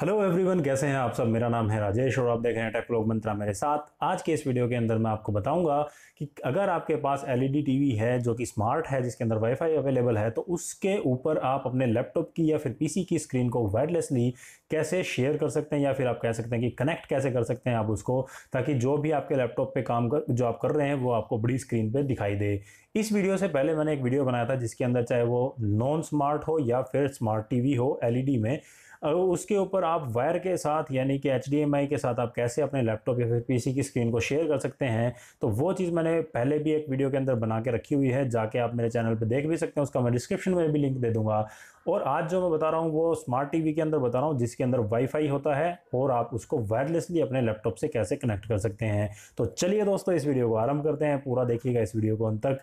hello everyone कैसे हैं आप सब मेरा नाम है राजेश और आप देख रहे हैं टेकलोक मंत्रा मेरे साथ आज के इस वीडियो के अंदर मैं आपको बताऊंगा कि अगर आपके पास एलईडी टीवी e है जो कि स्मार्ट है जिसके अंदर वाईफाई अवेलेबल है तो उसके ऊपर आप अपने लैपटॉप की या फिर पीसी की स्क्रीन को वायरलेसली कैसे शेयर कर सकते हैं या फिर आप कह सकते हैं कि कनेक्ट कैसे कर सकते हैं आप उसको ताकि जो भी आपके लैपटॉप पर काम कर जो आप कर रहे हैं वो आपको बड़ी स्क्रीन पर दिखाई दे इस वीडियो से पहले मैंने एक वीडियो बनाया था जिसके अंदर चाहे वो नॉन स्मार्ट हो या फिर स्मार्ट टी हो एल e में उसके ऊपर आप वायर के साथ यानी कि एच के साथ आप कैसे अपने लैपटॉप या फिर पी की स्क्रीन को शेयर कर सकते हैं तो वो चीज़ मैंने पहले भी एक वीडियो के अंदर बना के रखी हुई है जाके आप मेरे चैनल पर देख भी सकते हैं उसका मैं डिस्क्रिप्शन में भी लिंक दे दूंगा और आज जो मैं बता रहा हूँ वो स्मार्ट टीवी के अंदर बता रहा हूँ जिसके अंदर वाईफाई होता है और आप उसको वायरलेसली अपने लैपटॉप से कैसे कनेक्ट कर सकते हैं तो चलिए दोस्तों इस वीडियो को आरंभ करते हैं पूरा देखिएगा इस वीडियो को अंत तक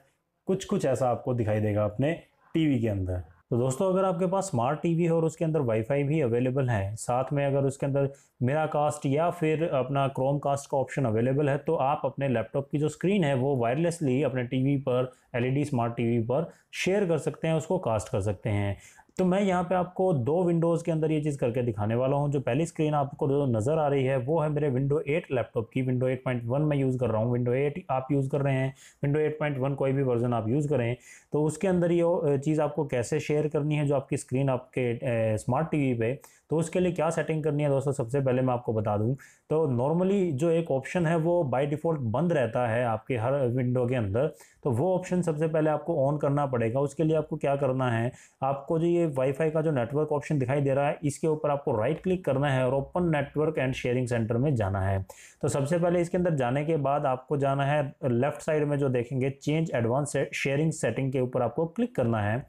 कुछ कुछ ऐसा आपको दिखाई देगा अपने टीवी के अंदर तो दोस्तों अगर आपके पास स्मार्ट टीवी है और उसके अंदर वाईफाई भी अवेलेबल है साथ में अगर उसके अंदर मेरा कास्ट या फिर अपना क्रोम कास्ट का ऑप्शन अवेलेबल है तो आप अपने लैपटॉप की जो स्क्रीन है वो वायरलेसली अपने टीवी पर एलईडी स्मार्ट टीवी पर शेयर कर सकते हैं उसको कास्ट कर सकते हैं तो मैं यहाँ पे आपको दो विंडोज़ के अंदर ये चीज़ करके दिखाने वाला हूँ जो पहली स्क्रीन आपको जो नज़र आ रही है वो है मेरे विंडो 8 लैपटॉप की विंडो 8.1 मैं यूज़ कर रहा हूँ विंडो 8 आप यूज़ कर रहे हैं विंडो 8.1 कोई भी वर्जन आप यूज़ करें तो उसके अंदर ये चीज़ आपको कैसे शेयर करनी है जो आपकी स्क्रीन आपके स्मार्ट टी वी तो उसके लिए क्या सेटिंग करनी है दोस्तों सबसे पहले मैं आपको बता दूँ तो नॉर्मली जो एक ऑप्शन है वो बाई डिफ़ॉल्ट बंद रहता है आपके हर विंडो के अंदर तो वो ऑप्शन सबसे पहले आपको ऑन करना पड़ेगा उसके लिए आपको क्या करना है आपको जो ये वाईफाई का जो नेटवर्क ऑप्शन दिखाई दे रहा है इसके ऊपर आपको राइट क्लिक करना है और open network and sharing centre में जाना है तो सबसे पहले इसके अंदर जाने के बाद आपको जाना है लेफ्ट साइड में जो देखेंगे चेंज एडवांस शेयरिंग सेटिंग के ऊपर आपको क्लिक करना है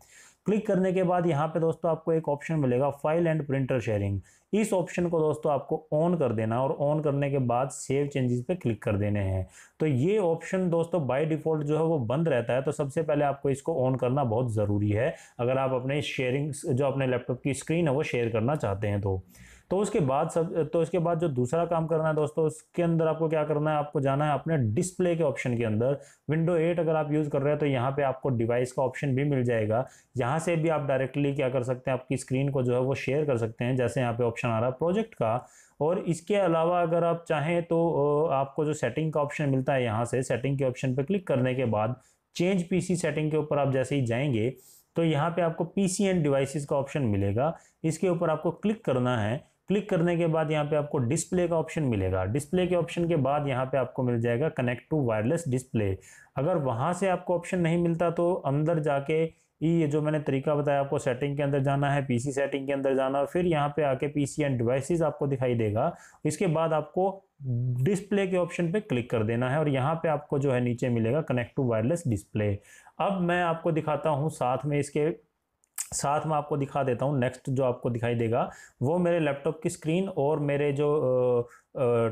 क्लिक करने के बाद यहाँ पे दोस्तों आपको एक ऑप्शन मिलेगा फाइल एंड प्रिंटर शेयरिंग इस ऑप्शन को दोस्तों आपको ऑन कर देना और ऑन करने के बाद सेव चेंजेस पे क्लिक कर देने हैं तो ये ऑप्शन दोस्तों बाय डिफ़ॉल्ट जो है वो बंद रहता है तो सबसे पहले आपको इसको ऑन करना बहुत ज़रूरी है अगर आप अपने शेयरिंग जो अपने लैपटॉप की स्क्रीन है वो शेयर करना चाहते हैं तो तो उसके बाद सब तो इसके बाद जो दूसरा काम करना है दोस्तों उसके अंदर आपको क्या करना है आपको जाना है अपने डिस्प्ले के ऑप्शन के अंदर विंडो एट अगर आप यूज़ कर रहे हैं तो यहाँ पे आपको डिवाइस का ऑप्शन भी मिल जाएगा यहाँ से भी आप डायरेक्टली क्या कर सकते हैं आपकी स्क्रीन को जो है वो शेयर कर सकते हैं जैसे यहाँ पे ऑप्शन आ रहा है प्रोजेक्ट का और इसके अलावा अगर आप चाहें तो आपको जो सेटिंग का ऑप्शन मिलता है यहाँ से सेटिंग के ऑप्शन पर क्लिक करने के बाद चेंज पीसी सेटिंग के ऊपर आप जैसे ही जाएंगे तो यहाँ पे आपको पी सी एंड डिवाइसेस का ऑप्शन मिलेगा इसके ऊपर आपको क्लिक करना है क्लिक करने के बाद यहाँ पे आपको डिस्प्ले का ऑप्शन मिलेगा डिस्प्ले के ऑप्शन के बाद यहाँ पे आपको मिल जाएगा कनेक्ट टू वायरलेस डिस्प्ले अगर वहाँ से आपको ऑप्शन नहीं मिलता तो अंदर जाके ये जो मैंने तरीका बताया आपको सेटिंग के अंदर जाना है पीसी सेटिंग के अंदर जाना है फिर यहाँ पे आके पीसी एंड डिवाइसेस आपको दिखाई देगा इसके बाद आपको डिस्प्ले के ऑप्शन पे क्लिक कर देना है और यहाँ पे आपको जो है नीचे मिलेगा कनेक्ट टू वायरलेस डिस्प्ले अब मैं आपको दिखाता हूँ साथ में इसके साथ में आपको दिखा देता हूँ नेक्स्ट जो आपको दिखाई देगा वो मेरे लैपटॉप की स्क्रीन और मेरे जो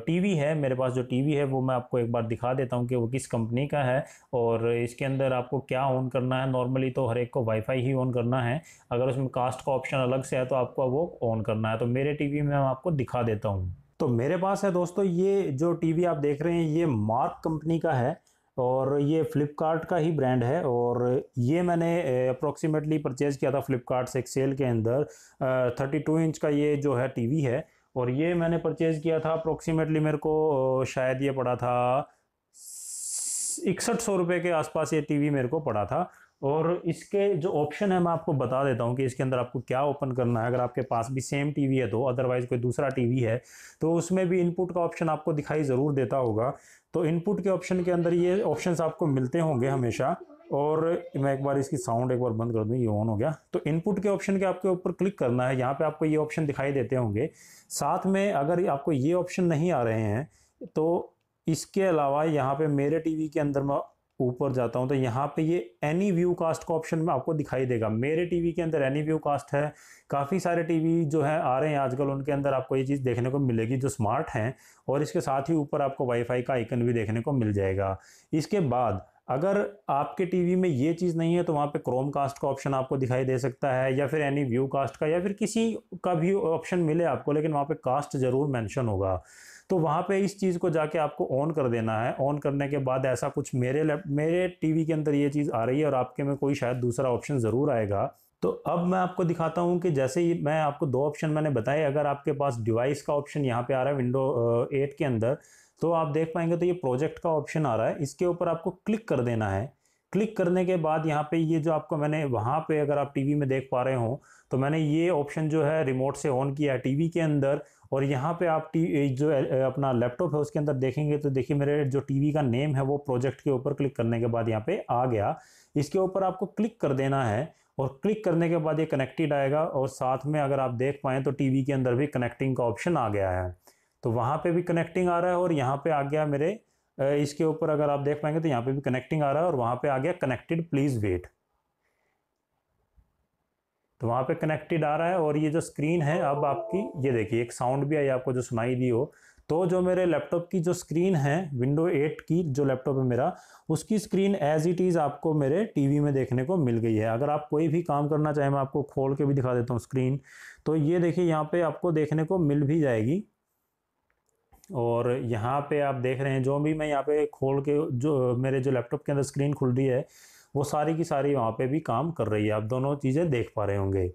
टीवी है मेरे पास जो टीवी है वो मैं आपको एक बार दिखा देता हूँ कि वो किस कंपनी का है और इसके अंदर आपको क्या ऑन करना है नॉर्मली तो हर एक को वाईफाई ही ऑन करना है अगर उसमें कास्ट का ऑप्शन अलग से है तो आपको वो ऑन करना है तो मेरे वी में मैं आपको दिखा देता हूँ तो मेरे पास है दोस्तों ये जो वी आप देख रहे हैं ये मार्क कंपनी का है और ये फ़्लिपकार्ट का ही ब्रांड है और ये मैंने अप्रोक्सीमेटली परचेज़ किया था फ़्लिपकार्ट से एक सेल के अंदर थर्टी टू इंच का ये जो है टीवी है और ये मैंने परचेज़ किया था अप्रोक्सीमेटली मेरे को शायद ये पड़ा था इकसठ सौ रुपये के आसपास ये टीवी मेरे को पड़ा था और इसके जो ऑप्शन है मैं आपको बता देता हूँ कि इसके अंदर आपको क्या ओपन करना है अगर आपके पास भी सेम टीवी है तो अदरवाइज़ कोई दूसरा टीवी है तो उसमें भी इनपुट का ऑप्शन आपको दिखाई ज़रूर देता होगा तो इनपुट के ऑप्शन के अंदर ये ऑप्शन आपको मिलते होंगे हमेशा और मैं एक बार इसकी साउंड एक बार बंद कर दूँ ये ऑन हो गया तो इनपुट के ऑप्शन के आपके ऊपर क्लिक करना है यहाँ पर आपको ये ऑप्शन दिखाई देते होंगे साथ में अगर आपको ये ऑप्शन नहीं आ रहे हैं तो इसके अलावा यहाँ पे मेरे टीवी के अंदर मैं ऊपर जाता हूँ तो यहाँ पे ये एनी व्यू कास्ट का ऑप्शन में आपको दिखाई देगा मेरे टीवी के अंदर एनी व्यू कास्ट है काफ़ी सारे टीवी जो है आ रहे हैं आजकल उनके अंदर आपको ये चीज़ देखने को मिलेगी जो स्मार्ट हैं और इसके साथ ही ऊपर आपको वाईफाई का आइकन भी देखने को मिल जाएगा इसके बाद अगर आपके टीवी में ये चीज़ नहीं है तो वहाँ पे क्रोम कास्ट का ऑप्शन आपको दिखाई दे सकता है या फिर एनी व्यू कास्ट का या फिर किसी का भी ऑप्शन मिले आपको लेकिन वहाँ पे कास्ट ज़रूर मेंशन होगा तो वहाँ पे इस चीज़ को जाके आपको ऑन कर देना है ऑन करने के बाद ऐसा कुछ मेरे लैप मेरे टीवी के अंदर ये चीज़ आ रही है और आपके में कोई शायद दूसरा ऑप्शन ज़रूर आएगा तो अब मैं आपको दिखाता हूँ कि जैसे ही मैं आपको दो ऑप्शन मैंने बताए अगर आपके पास डिवाइस का ऑप्शन यहाँ पे आ रहा है विंडो एट के अंदर तो आप देख पाएंगे तो ये प्रोजेक्ट का ऑप्शन आ रहा है इसके ऊपर आपको क्लिक कर देना है क्लिक करने के बाद यहाँ पे ये जो आपको मैंने वहाँ पे अगर आप टीवी में देख पा रहे हो तो मैंने ये ऑप्शन जो है रिमोट से ऑन किया है टीवी के अंदर और यहाँ पे आप टी जो अपना लैपटॉप है उसके अंदर देखेंगे तो देखिए मेरे जो टीवी का नेम है वो प्रोजेक्ट के ऊपर क्लिक करने के बाद यहाँ पे आ गया इसके ऊपर आपको क्लिक कर देना है और क्लिक करने के बाद ये कनेक्टेड आएगा और साथ में अगर आप देख पाएँ तो टी के अंदर भी कनेक्टिंग का ऑप्शन आ गया है तो वहाँ पर भी कनेक्टिंग आ रहा है और यहाँ पर आ गया मेरे इसके ऊपर अगर आप देख पाएंगे तो यहाँ पर भी कनेक्टिंग आ रहा है और वहाँ पर आ गया कनेक्टेड प्लीज़ वेट तो वहाँ पे कनेक्टेड आ रहा है और ये जो स्क्रीन है अब आपकी ये देखिए एक साउंड भी आई आपको जो सुनाई दी हो तो जो मेरे लैपटॉप की जो स्क्रीन है विंडो 8 की जो लैपटॉप है मेरा उसकी स्क्रीन एज इट इज़ आपको मेरे टीवी में देखने को मिल गई है अगर आप कोई भी काम करना चाहें मैं आपको खोल के भी दिखा देता हूँ स्क्रीन तो ये देखिए यहाँ पर आपको देखने को मिल भी जाएगी और यहाँ पे आप देख रहे हैं जो भी मैं यहाँ पे खोल के जो मेरे जो लैपटॉप के अंदर स्क्रीन खुल रही है वो सारी की सारी वहाँ पे भी काम कर रही है आप दोनों चीज़ें देख पा रहे होंगे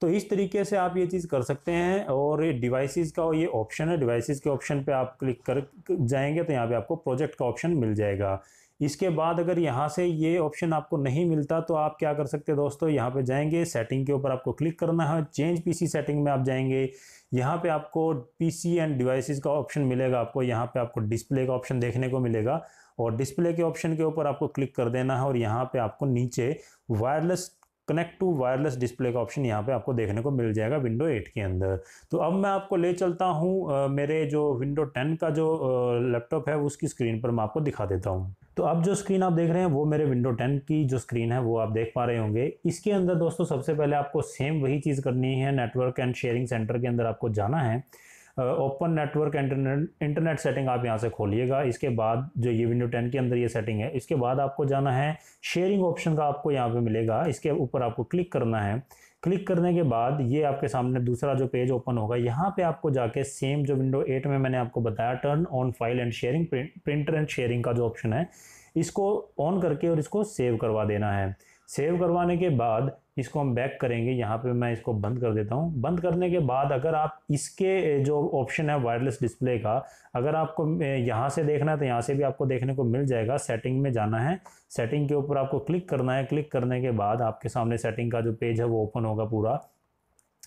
तो इस तरीके से आप ये चीज़ कर सकते हैं और ये डिवाइसेस का ये ऑप्शन है डिवाइसेस के ऑप्शन पे आप क्लिक कर जाएंगे तो यहाँ पे आपको प्रोजेक्ट का ऑप्शन मिल जाएगा इसके बाद अगर यहाँ से ये ऑप्शन आपको नहीं मिलता तो आप क्या कर सकते हैं दोस्तों यहाँ पे जाएंगे सेटिंग के ऊपर आपको क्लिक करना है चेंज पीसी सेटिंग में आप जाएंगे यहाँ पे आपको पीसी एंड डिवाइसेस का ऑप्शन मिलेगा आपको यहाँ पे आपको डिस्प्ले का ऑप्शन देखने को मिलेगा और डिस्प्ले के ऑप्शन के ऊपर आपको क्लिक कर देना है और यहाँ पे आपको नीचे wireless connect to wireless display का ऑप्शन यहाँ पे आपको देखने को मिल जाएगा विंडो 8 के अंदर तो अब मैं आपको ले चलता हूँ मेरे जो विंडो 10 का जो लैपटॉप है उसकी स्क्रीन पर मैं आपको दिखा देता हूँ तो अब जो स्क्रीन आप देख रहे हैं वो मेरे विंडो 10 की जो स्क्रीन है वो आप देख पा रहे होंगे इसके अंदर दोस्तों सबसे पहले आपको सेम वही चीज़ करनी है नेटवर्क एंड शेयरिंग सेंटर के अंदर आपको जाना है open network internet internet setting आप यहाँ से खोलिएगा इसके बाद जो ये विंडो टेन के अंदर ये सेटिंग है इसके बाद आपको जाना है शेयरिंग ऑप्शन का आपको यहाँ पे मिलेगा इसके ऊपर आपको क्लिक करना है क्लिक करने के बाद ये आपके सामने दूसरा जो पेज ओपन होगा यहाँ पे आपको जाके सेम जो विंडो एट में मैंने आपको बताया turn on file and sharing printer and sharing का जो ऑप्शन है इसको ऑन करके और इसको सेव करवा देना है सेव करवाने के बाद इसको हम बैक करेंगे यहाँ पे मैं इसको बंद कर देता हूँ बंद करने के बाद अगर आप इसके जो ऑप्शन है वायरलेस डिस्प्ले का अगर आपको यहाँ से देखना है तो यहाँ से भी आपको देखने को मिल जाएगा सेटिंग में जाना है सेटिंग के ऊपर आपको क्लिक करना है क्लिक करने के बाद आपके सामने सेटिंग का जो पेज है वो ओपन होगा पूरा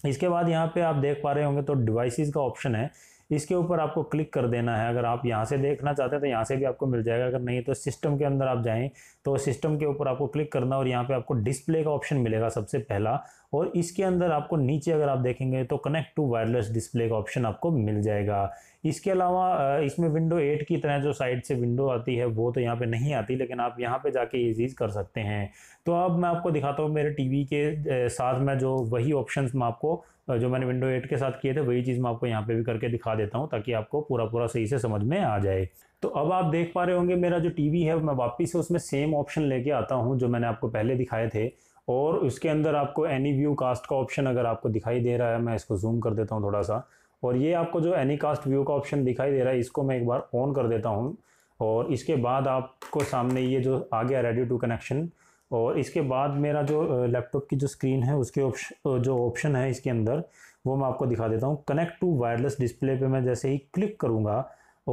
इसके बाद यहाँ पे आप देख पा रहे होंगे तो डिवाइसेस का ऑप्शन है इसके ऊपर आपको क्लिक कर देना है अगर आप यहाँ से देखना चाहते हैं तो यहाँ से भी आपको मिल जाएगा अगर नहीं तो सिस्टम के अंदर आप जाएँ तो सिस्टम के ऊपर आपको क्लिक करना और यहाँ पर आपको डिस्प्ले का ऑप्शन मिलेगा सबसे पहला और इसके अंदर आपको नीचे अगर आप देखेंगे तो कनेक्ट टू वायरलेस डिस्प्ले का ऑप्शन आपको मिल जाएगा इसके अलावा इसमें विंडो 8 की तरह जो साइड से विंडो आती है वो तो यहाँ पे नहीं आती लेकिन आप यहाँ पे जाके ये चीज़ कर सकते हैं तो अब मैं आपको दिखाता हूँ मेरे टीवी के साथ मैं जो वही ऑप्शन मैं आपको जो मैंने विंडो 8 के साथ किए थे वही चीज़ मैं आपको यहाँ पे भी करके दिखा देता हूँ ताकि आपको पूरा पूरा सही से समझ में आ जाए तो अब आप देख पा रहे होंगे मेरा जो टीवी है मैं वापस से उसमें सेम ऑप्शन लेके आता हूँ जो मैंने आपको पहले दिखाए थे और इसके अंदर आपको एनी व्यू कास्ट का ऑप्शन अगर आपको दिखाई दे रहा है मैं इसको जूम कर देता हूँ थोड़ा सा और ये आपको जो एनी कास्ट व्यू का ऑप्शन दिखाई दे रहा है इसको मैं एक बार ऑन कर देता हूँ और इसके बाद आपको सामने ये जो आ गया रेडी टू कनेक्शन और इसके बाद मेरा जो लैपटॉप की जो स्क्रीन है उसके ऑप्शन जो ऑप्शन है इसके अंदर वो मैं आपको दिखा देता हूँ कनेक्ट टू वायरलेस डिस्प्ले पे मैं जैसे ही क्लिक करूँगा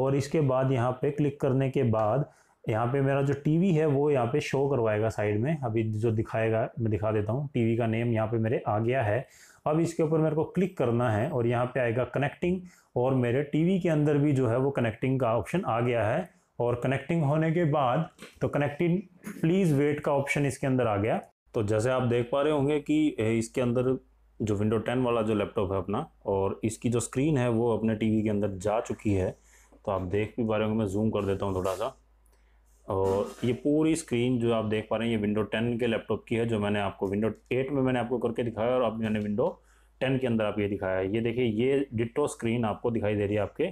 और इसके बाद यहाँ पे क्लिक करने के बाद यहाँ पे मेरा जो टीवी है वो यहाँ पे शो करवाएगा साइड में अभी जो दिखाएगा मैं दिखा देता हूँ टीवी का नेम यहाँ पे मेरे आ गया है अब इसके ऊपर मेरे को क्लिक करना है और यहाँ पे आएगा कनेक्टिंग और मेरे टीवी के अंदर भी जो है वो कनेक्टिंग का ऑप्शन आ गया है और कनेक्टिंग होने के बाद तो कनेक्टिंग प्लीज़ वेट का ऑप्शन इसके अंदर आ गया तो जैसे आप देख पा रहे होंगे कि इसके अंदर जो विंडो टेन वाला जो लैपटॉप है अपना और इसकी जो स्क्रीन है वो अपने टी के अंदर जा चुकी है तो आप देख भी पा रहे होंगे मैं जूम कर देता हूँ थोड़ा सा और ये पूरी स्क्रीन जो आप देख पा रहे हैं ये विंडो 10 के लैपटॉप की है जो मैंने आपको विंडो 8 में मैंने आपको करके दिखाया और अब मैंने विंडो 10 के अंदर आप ये दिखाया है ये देखिए ये डिटो स्क्रीन आपको दिखाई दे रही है आपके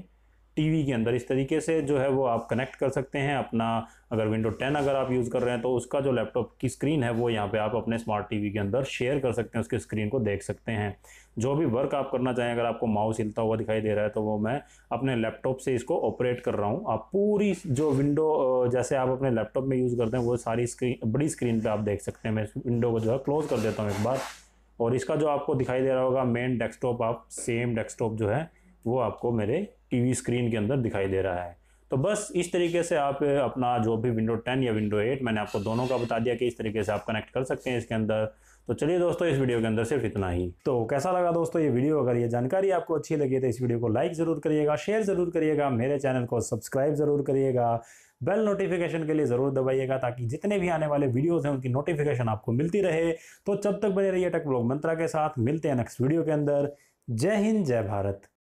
टीवी के अंदर इस तरीके से जो है वो आप कनेक्ट कर सकते हैं अपना अगर विंडो 10 अगर आप यूज़ कर रहे हैं तो उसका जो लैपटॉप की स्क्रीन है वो यहाँ पे आप अपने स्मार्ट टीवी के अंदर शेयर कर सकते हैं उसके स्क्रीन को देख सकते हैं जो भी वर्क आप करना चाहें अगर आपको माउस हिलता हुआ दिखाई दे रहा है तो वो मैं अपने लैपटॉप से इसको ऑपरेट कर रहा हूँ आप पूरी जो विंडो जैसे आप अपने लैपटॉप में यूज़ करते हैं वो सारी स्क्रीन बड़ी स्क्रीन पर आप देख सकते हैं मैं विंडो को जो है क्लोज़ कर देता हूँ एक बार और इसका जो आपको दिखाई दे रहा होगा मेन डेस्कटॉप आप सेम डेस्कटॉप जो है वो आपको मेरे टी स्क्रीन के अंदर दिखाई दे रहा है तो बस इस तरीके से आप अपना जो भी विंडो 10 या विंडो 8 मैंने आपको दोनों का बता दिया कि इस तरीके से आप कनेक्ट कर सकते हैं इसके अंदर तो चलिए दोस्तों इस वीडियो के अंदर सिर्फ इतना ही तो कैसा लगा दोस्तों ये वीडियो अगर ये जानकारी आपको अच्छी लगी तो इस वीडियो को लाइक ज़रूर करिएगा शेयर ज़रूर करिएगा मेरे चैनल को सब्सक्राइब ज़रूर करिएगा बेल नोटिफिकेशन के लिए ज़रूर दबाइएगा ताकि जितने भी आने वाले वीडियोज़ हैं उनकी नोटिफिकेशन आपको मिलती रहे तो जब तक बने रहिए टेक ब्लॉग मंत्रा के साथ मिलते हैं नेक्स्ट वीडियो के अंदर जय हिंद जय भारत